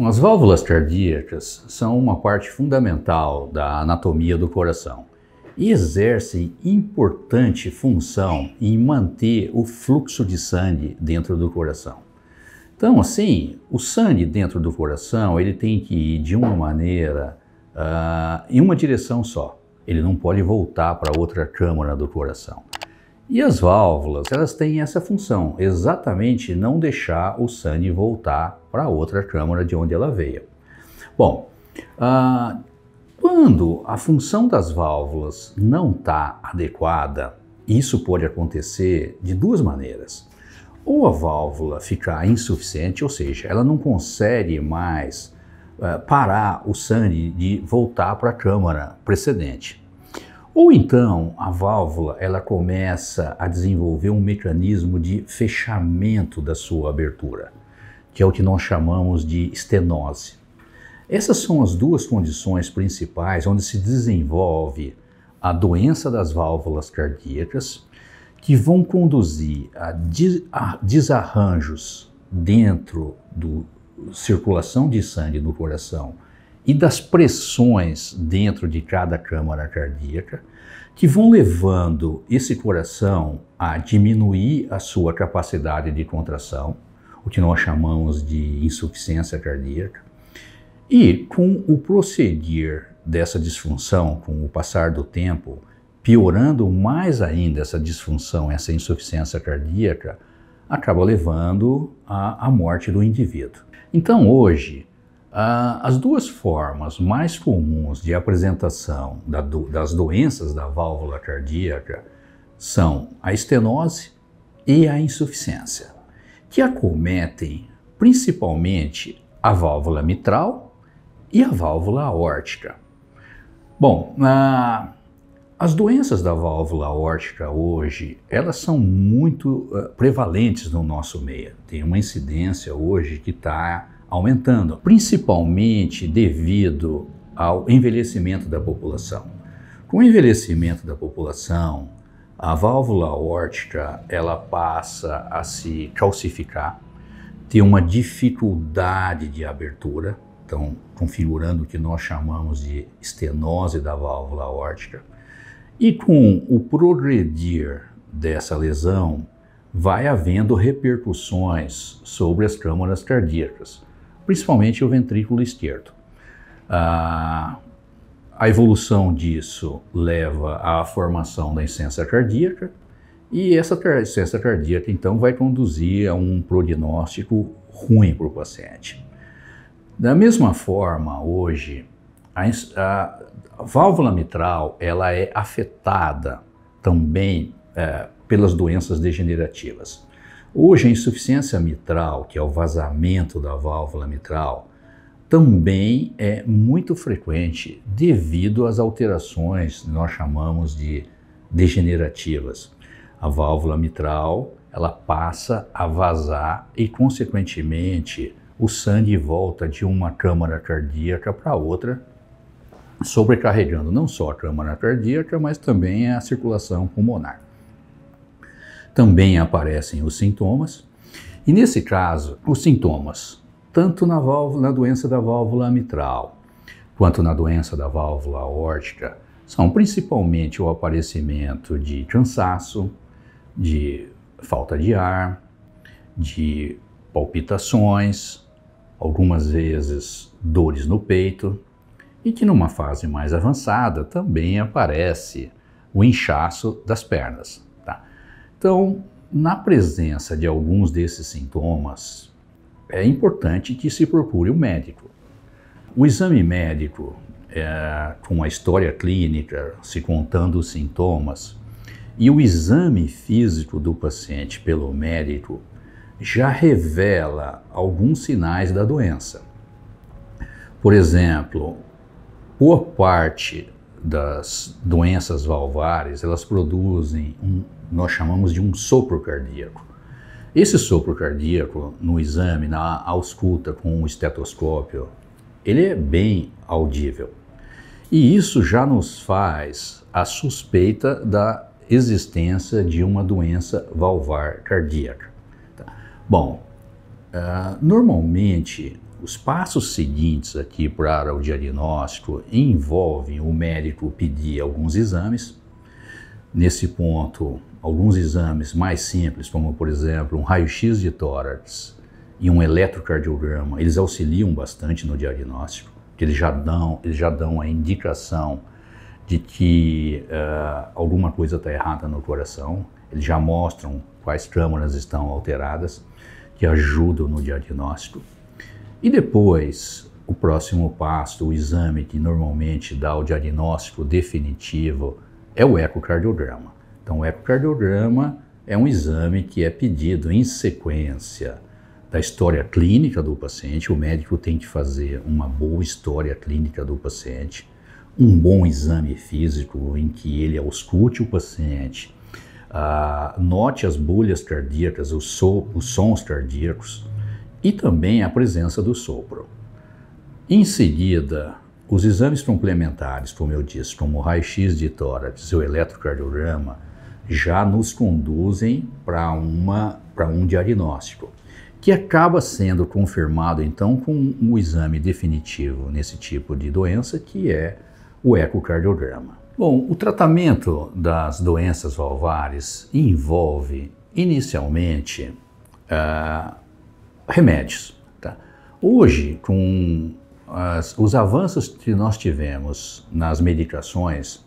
As válvulas cardíacas são uma parte fundamental da anatomia do coração e exercem importante função em manter o fluxo de sangue dentro do coração. Então, assim, o sangue dentro do coração ele tem que ir de uma maneira uh, em uma direção só. Ele não pode voltar para outra câmara do coração. E as válvulas, elas têm essa função, exatamente não deixar o sangue voltar para outra câmara de onde ela veio. Bom, ah, quando a função das válvulas não está adequada, isso pode acontecer de duas maneiras. Ou a válvula ficar insuficiente, ou seja, ela não consegue mais ah, parar o sangue de voltar para a câmara precedente. Ou então a válvula ela começa a desenvolver um mecanismo de fechamento da sua abertura, que é o que nós chamamos de estenose. Essas são as duas condições principais onde se desenvolve a doença das válvulas cardíacas, que vão conduzir a, desarranjos dentro da circulação de sangue no coração e das pressões dentro de cada câmara cardíaca que vão levando esse coração a diminuir a sua capacidade de contração, o que nós chamamos de insuficiência cardíaca. E com o prosseguir dessa disfunção, com o passar do tempo, piorando mais ainda essa disfunção, essa insuficiência cardíaca, acaba levando à, morte do indivíduo. Então, hoje, ah, as duas formas mais comuns de apresentação das doenças da válvula cardíaca são a estenose e a insuficiência, que acometem principalmente a válvula mitral e a válvula aórtica. Bom, ah, as doenças da válvula aórtica hoje, elas são muito ah, prevalentes no nosso meio. Tem uma incidência hoje que está aumentando, principalmente devido ao envelhecimento da população. Com o envelhecimento da população, a válvula aórtica ela passa a se calcificar, ter uma dificuldade de abertura, então configurando o que nós chamamos de estenose da válvula aórtica. E com o progredir dessa lesão, vai havendo repercussões sobre as câmaras cardíacas principalmente o ventrículo esquerdo. Ah, a evolução disso leva à formação da insensação cardíaca, e essa insensação cardíaca, então, vai conduzir a um prognóstico ruim para o paciente. Da mesma forma, hoje, a, a, a válvula mitral ela é afetada também é, pelas doenças degenerativas. Hoje, a insuficiência mitral, que é o vazamento da válvula mitral, também é muito frequente devido às alterações que nós chamamos de degenerativas. A válvula mitral, ela passa a vazar e, consequentemente, o sangue volta de uma câmara cardíaca para outra, sobrecarregando não só a câmara cardíaca, mas também a circulação pulmonar também aparecem os sintomas. E nesse caso, os sintomas, tanto na, válvula, na doença da válvula mitral quanto na doença da válvula aórtica, são principalmente o aparecimento de cansaço, de falta de ar, de palpitações, algumas vezes dores no peito, e que numa fase mais avançada também aparece o inchaço das pernas. Então, na presença de alguns desses sintomas, é importante que se procure um médico. O exame médico, é, com a história clínica, se contando os sintomas, e o exame físico do paciente pelo médico já revela alguns sinais da doença. Por exemplo, boa parte das doenças valvares elas produzem um nós chamamos de um sopro cardíaco. Esse sopro cardíaco, no exame, na ausculta com o estetoscópio, ele é bem audível. E isso já nos faz a suspeita da existência de uma doença valvar cardíaca. Tá. Bom, uh, normalmente os passos seguintes aqui para o diagnóstico envolvem o médico pedir alguns exames, nesse ponto, alguns exames mais simples, como por exemplo um raio-x de tórax e um eletrocardiograma, eles auxiliam bastante no diagnóstico, eles já dão, eles já dão a indicação de que uh, alguma coisa está errada no coração, eles já mostram quais câmaras estão alteradas, que ajudam no diagnóstico. E depois, o próximo passo, o exame que normalmente dá o diagnóstico definitivo é o ecocardiograma. Então, o ecocardiograma é um exame que é pedido em sequência da história clínica do paciente. O médico tem que fazer uma boa história clínica do paciente, um bom exame físico em que ele ausculte o paciente, uh, note as bolhas cardíacas, os, so, os sons cardíacos e também a presença do sopro. Em seguida, os exames complementares, como eu disse, como o raio-x de tórax e o eletrocardiograma, já nos conduzem para um diagnóstico, que acaba sendo confirmado então com um exame definitivo nesse tipo de doença, que é o ecocardiograma. Bom, o tratamento das doenças valvares envolve inicialmente uh, remédios. Tá? Hoje, com as, os avanços que nós tivemos nas medicações,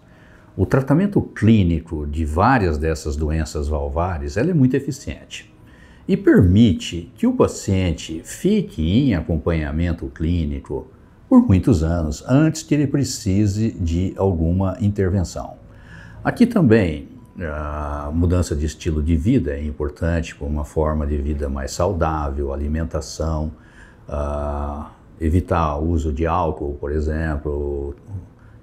o tratamento clínico de várias dessas doenças valvares ela é muito eficiente e permite que o paciente fique em acompanhamento clínico por muitos anos antes que ele precise de alguma intervenção. Aqui também a mudança de estilo de vida é importante, como uma forma de vida mais saudável, alimentação, ah, evitar o uso de álcool, por exemplo,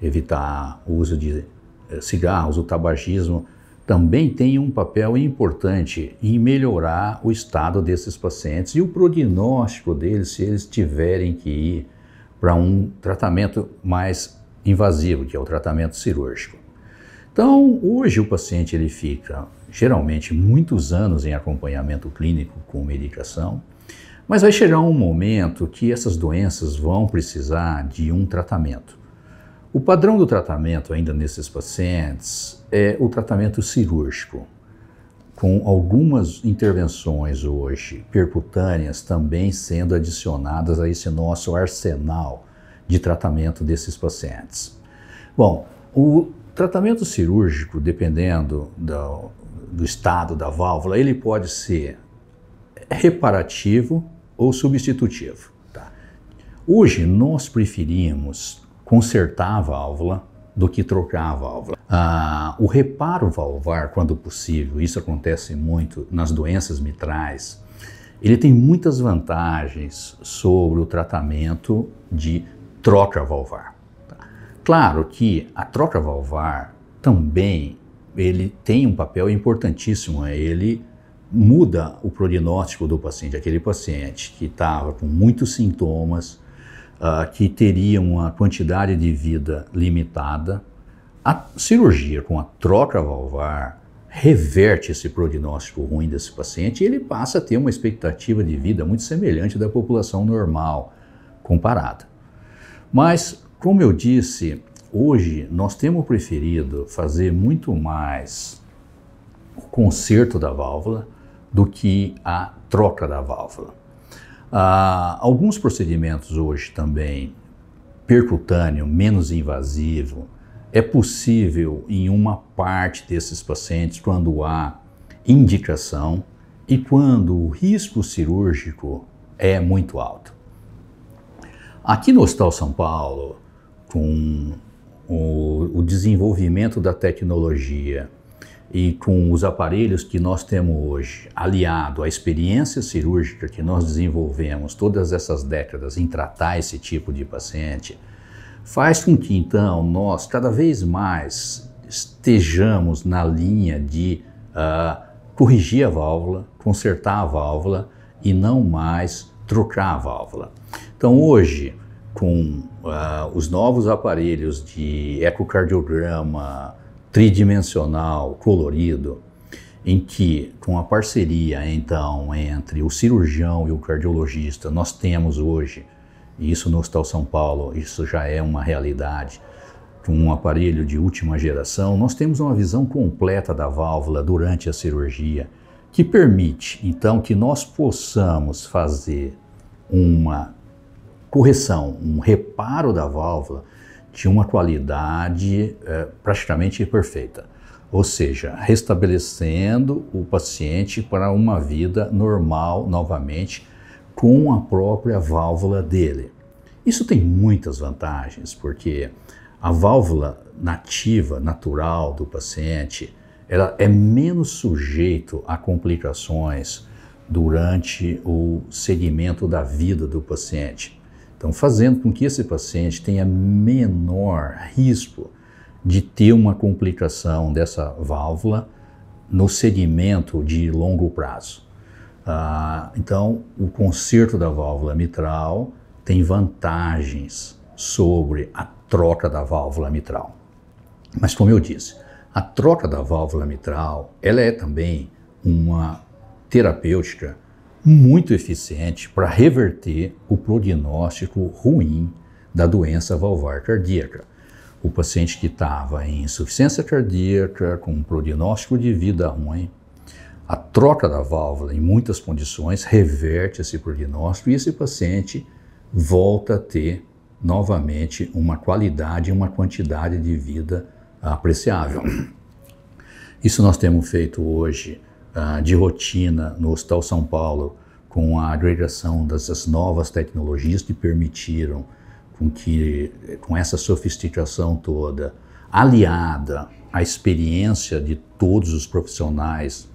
evitar o uso de eh, cigarros, o tabagismo, também tem um papel importante em melhorar o estado desses pacientes e o prognóstico deles se eles tiverem que ir para um tratamento mais invasivo, que é o tratamento cirúrgico. Então, hoje o paciente ele fica geralmente muitos anos em acompanhamento clínico com medicação mas vai chegar um momento que essas doenças vão precisar de um tratamento. O padrão do tratamento ainda nesses pacientes é o tratamento cirúrgico, com algumas intervenções hoje percutâneas também sendo adicionadas a esse nosso arsenal de tratamento desses pacientes. Bom, o tratamento cirúrgico, dependendo do, do estado da válvula, ele pode ser reparativo ou substitutivo. Tá? Hoje nós preferimos consertar a válvula do que trocar a válvula. Ah, o reparo valvar, quando possível, isso acontece muito nas doenças mitrais, ele tem muitas vantagens sobre o tratamento de troca valvar. Tá? Claro que a troca valvar também ele tem um papel importantíssimo, ele muda o prognóstico do paciente, aquele paciente que estava com muitos sintomas, uh, que teria uma quantidade de vida limitada, a cirurgia com a troca valvar reverte esse prognóstico ruim desse paciente e ele passa a ter uma expectativa de vida muito semelhante da população normal comparada. Mas, como eu disse, hoje nós temos preferido fazer muito mais o conserto da válvula do que a troca da válvula. Ah, alguns procedimentos hoje também percutâneo, menos invasivo, é possível em uma parte desses pacientes quando há indicação e quando o risco cirúrgico é muito alto. Aqui no Hospital São Paulo, com o, o desenvolvimento da tecnologia e com os aparelhos que nós temos hoje, aliado à experiência cirúrgica que nós desenvolvemos todas essas décadas em tratar esse tipo de paciente, faz com que então nós cada vez mais estejamos na linha de uh, corrigir a válvula, consertar a válvula e não mais trocar a válvula. Então hoje, com uh, os novos aparelhos de ecocardiograma, tridimensional, colorido, em que, com a parceria então entre o cirurgião e o cardiologista, nós temos hoje, e isso no Hospital São Paulo, isso já é uma realidade, com um aparelho de última geração, nós temos uma visão completa da válvula durante a cirurgia, que permite então que nós possamos fazer uma correção, um reparo da válvula tinha uma qualidade é, praticamente perfeita, ou seja, restabelecendo o paciente para uma vida normal novamente com a própria válvula dele. Isso tem muitas vantagens, porque a válvula nativa, natural do paciente, ela é menos sujeito a complicações durante o segmento da vida do paciente. Então, fazendo com que esse paciente tenha menor risco de ter uma complicação dessa válvula no segmento de longo prazo. Ah, então, o conserto da válvula mitral tem vantagens sobre a troca da válvula mitral. Mas, como eu disse, a troca da válvula mitral ela é também uma terapêutica muito eficiente para reverter o prognóstico ruim da doença valvar cardíaca. O paciente que estava em insuficiência cardíaca, com um prognóstico de vida ruim, a troca da válvula em muitas condições reverte esse prognóstico e esse paciente volta a ter novamente uma qualidade e uma quantidade de vida apreciável. Isso nós temos feito hoje ah, de rotina no Hospital São Paulo com a agregação dessas novas tecnologias que permitiram com que com essa sofisticação toda aliada à experiência de todos os profissionais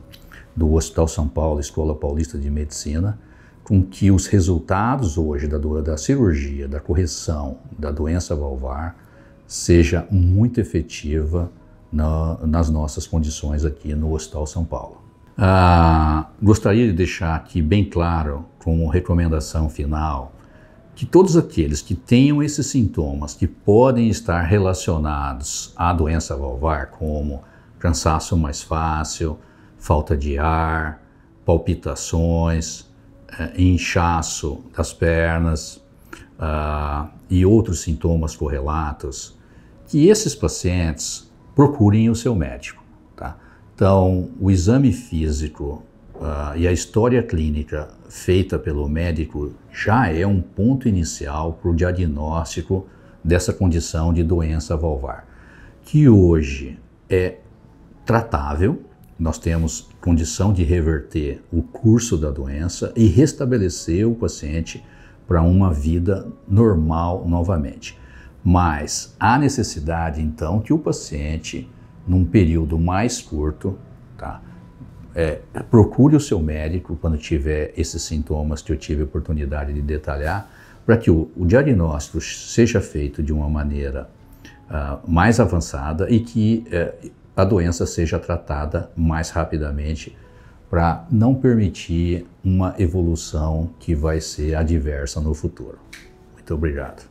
do Hospital São Paulo, Escola Paulista de Medicina, com que os resultados hoje da, da cirurgia, da correção da doença valvar seja muito efetiva na, nas nossas condições aqui no Hospital São Paulo. Ah, gostaria de deixar aqui bem claro, como recomendação final, que todos aqueles que tenham esses sintomas que podem estar relacionados à doença valvar, como cansaço mais fácil, falta de ar, palpitações, eh, inchaço das pernas ah, e outros sintomas correlatos, que esses pacientes procurem o seu médico. Então, o exame físico uh, e a história clínica feita pelo médico já é um ponto inicial para o diagnóstico dessa condição de doença valvar, que hoje é tratável, nós temos condição de reverter o curso da doença e restabelecer o paciente para uma vida normal novamente. Mas há necessidade então que o paciente num período mais curto, tá? É, procure o seu médico quando tiver esses sintomas que eu tive oportunidade de detalhar, para que o, o, diagnóstico seja feito de uma maneira uh, mais avançada e que uh, a doença seja tratada mais rapidamente para não permitir uma evolução que vai ser adversa no futuro. Muito obrigado.